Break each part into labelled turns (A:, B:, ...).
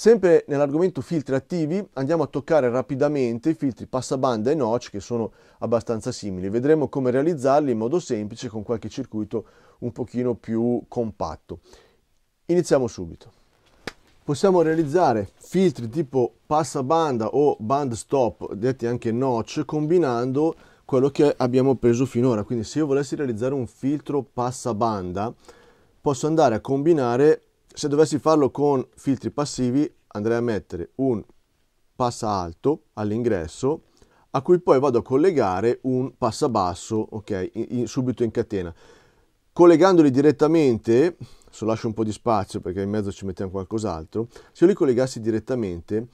A: Sempre nell'argomento filtri attivi andiamo a toccare rapidamente i filtri passabanda e notch che sono abbastanza simili. Vedremo come realizzarli in modo semplice con qualche circuito un pochino più compatto. Iniziamo subito. Possiamo realizzare filtri tipo passabanda o band stop, detti anche notch, combinando quello che abbiamo preso finora. Quindi se io volessi realizzare un filtro passabanda, posso andare a combinare se dovessi farlo con filtri passivi andrei a mettere un passa alto all'ingresso a cui poi vado a collegare un passa basso, ok, in, in, subito in catena. Collegandoli direttamente, se lascio un po' di spazio perché in mezzo ci mettiamo qualcos'altro, se io li collegassi direttamente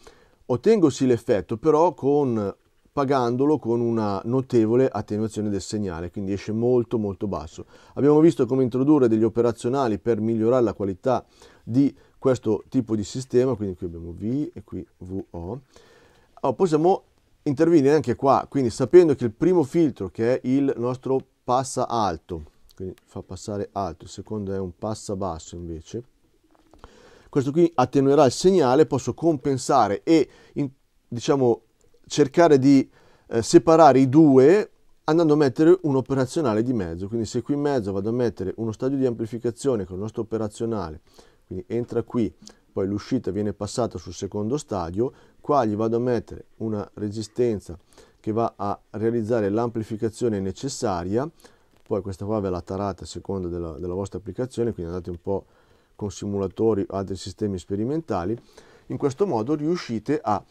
A: ottengo sì l'effetto, però con pagandolo con una notevole attenuazione del segnale, quindi esce molto molto basso. Abbiamo visto come introdurre degli operazionali per migliorare la qualità di questo tipo di sistema, quindi qui abbiamo V e qui VO. Allora, oh, possiamo intervenire anche qua, quindi sapendo che il primo filtro che è il nostro passa alto, quindi fa passare alto, il secondo è un passa basso invece, questo qui attenuerà il segnale, posso compensare e in, diciamo cercare di eh, separare i due andando a mettere un operazionale di mezzo. Quindi se qui in mezzo vado a mettere uno stadio di amplificazione con il nostro operazionale, quindi entra qui, poi l'uscita viene passata sul secondo stadio, qua gli vado a mettere una resistenza che va a realizzare l'amplificazione necessaria, poi questa qua ve la tarate a seconda della, della vostra applicazione, quindi andate un po' con simulatori o altri sistemi sperimentali, in questo modo riuscite a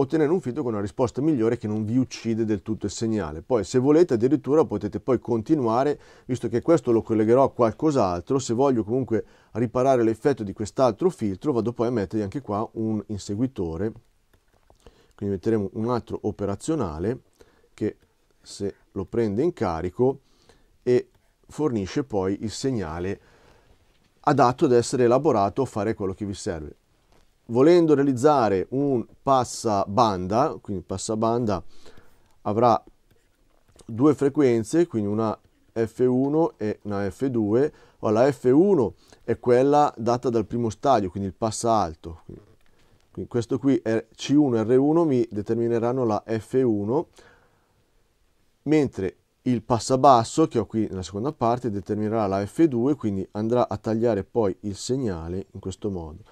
A: ottenere un feedback con una risposta migliore che non vi uccide del tutto il segnale. Poi se volete addirittura potete poi continuare, visto che questo lo collegherò a qualcos'altro, se voglio comunque riparare l'effetto di quest'altro filtro vado poi a mettergli anche qua un inseguitore, quindi metteremo un altro operazionale che se lo prende in carico e fornisce poi il segnale adatto ad essere elaborato a fare quello che vi serve volendo realizzare un passabanda, quindi passabanda avrà due frequenze, quindi una F1 e una F2, la F1 è quella data dal primo stadio, quindi il passa alto. Quindi questo qui è C1 e R1 mi determineranno la F1, mentre il passa basso, che ho qui nella seconda parte, determinerà la F2, quindi andrà a tagliare poi il segnale in questo modo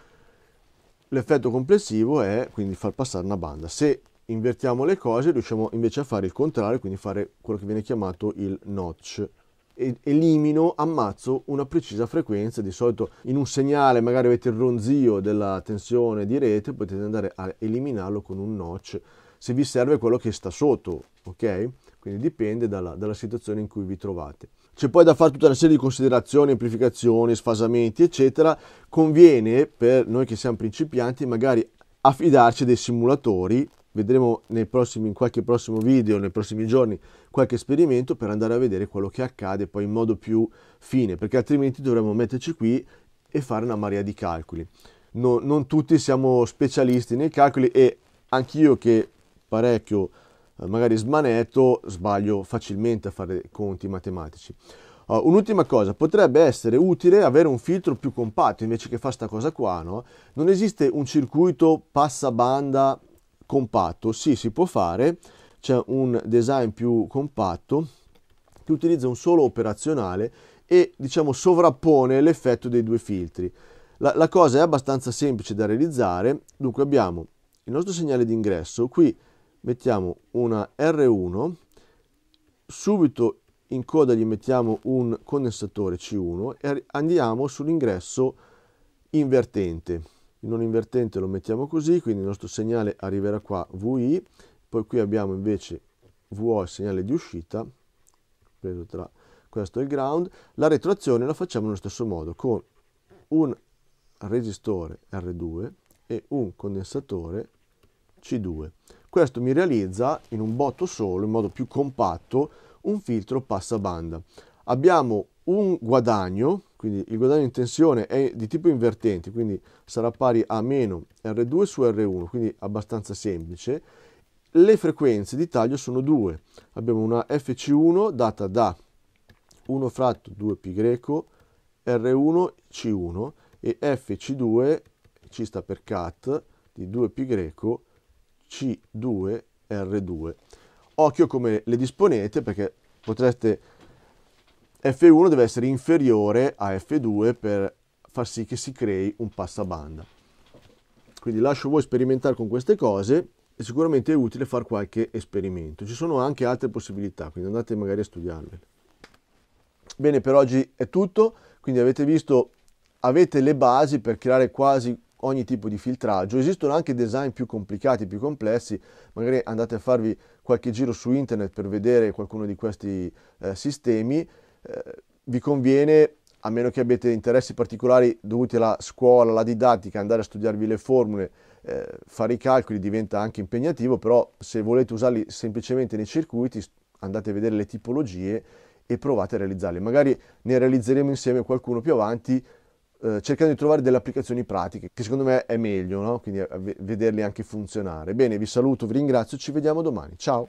A: l'effetto complessivo è quindi far passare una banda. Se invertiamo le cose riusciamo invece a fare il contrario, quindi fare quello che viene chiamato il notch. elimino, ammazzo una precisa frequenza, di solito in un segnale magari avete il ronzio della tensione di rete, potete andare a eliminarlo con un notch se vi serve quello che sta sotto, ok? Quindi dipende dalla, dalla situazione in cui vi trovate c'è poi da fare tutta una serie di considerazioni, amplificazioni, sfasamenti, eccetera, conviene per noi che siamo principianti magari affidarci dei simulatori, vedremo prossimi, in qualche prossimo video, nei prossimi giorni, qualche esperimento per andare a vedere quello che accade poi in modo più fine, perché altrimenti dovremmo metterci qui e fare una marea di calcoli. No, non tutti siamo specialisti nei calcoli e anch'io che parecchio eh, magari smanetto, sbaglio facilmente a fare conti matematici. Uh, un'ultima cosa, potrebbe essere utile avere un filtro più compatto invece che fare questa cosa qua, no? Non esiste un circuito passabanda compatto, sì, si può fare, c'è un design più compatto che utilizza un solo operazionale e diciamo sovrappone l'effetto dei due filtri. La, la cosa è abbastanza semplice da realizzare, dunque abbiamo il nostro segnale d'ingresso, qui mettiamo una R1, subito in coda gli mettiamo un condensatore C1 e andiamo sull'ingresso invertente. In non invertente lo mettiamo così, quindi il nostro segnale arriverà qua VI, poi qui abbiamo invece VO il segnale di uscita, preso tra questo e il ground. La retroazione la facciamo nello stesso modo, con un resistore R2 e un condensatore C2. Questo mi realizza in un botto solo, in modo più compatto, un filtro passabanda. Abbiamo un guadagno, quindi il guadagno in tensione è di tipo invertente, quindi sarà pari a meno R2 su R1, quindi abbastanza semplice. Le frequenze di taglio sono due. Abbiamo una FC1 data da 1 fratto 2π R1 C1 e FC2, C sta per cat, di 2π c2R2. Occhio come le disponete perché potreste... F1 deve essere inferiore a F2 per far sì che si crei un passabanda. Quindi lascio voi sperimentare con queste cose e sicuramente è utile fare qualche esperimento. Ci sono anche altre possibilità, quindi andate magari a studiarle. Bene, per oggi è tutto, quindi avete visto, avete le basi per creare quasi ogni tipo di filtraggio. Esistono anche design più complicati, più complessi, magari andate a farvi qualche giro su internet per vedere qualcuno di questi eh, sistemi. Eh, vi conviene, a meno che abbiate interessi particolari dovuti alla scuola, alla didattica, andare a studiarvi le formule, eh, fare i calcoli diventa anche impegnativo, però se volete usarli semplicemente nei circuiti andate a vedere le tipologie e provate a realizzarli. Magari ne realizzeremo insieme qualcuno più avanti eh, cercando di trovare delle applicazioni pratiche, che secondo me è meglio, no? quindi eh, vederli anche funzionare. Bene, vi saluto, vi ringrazio, ci vediamo domani. Ciao!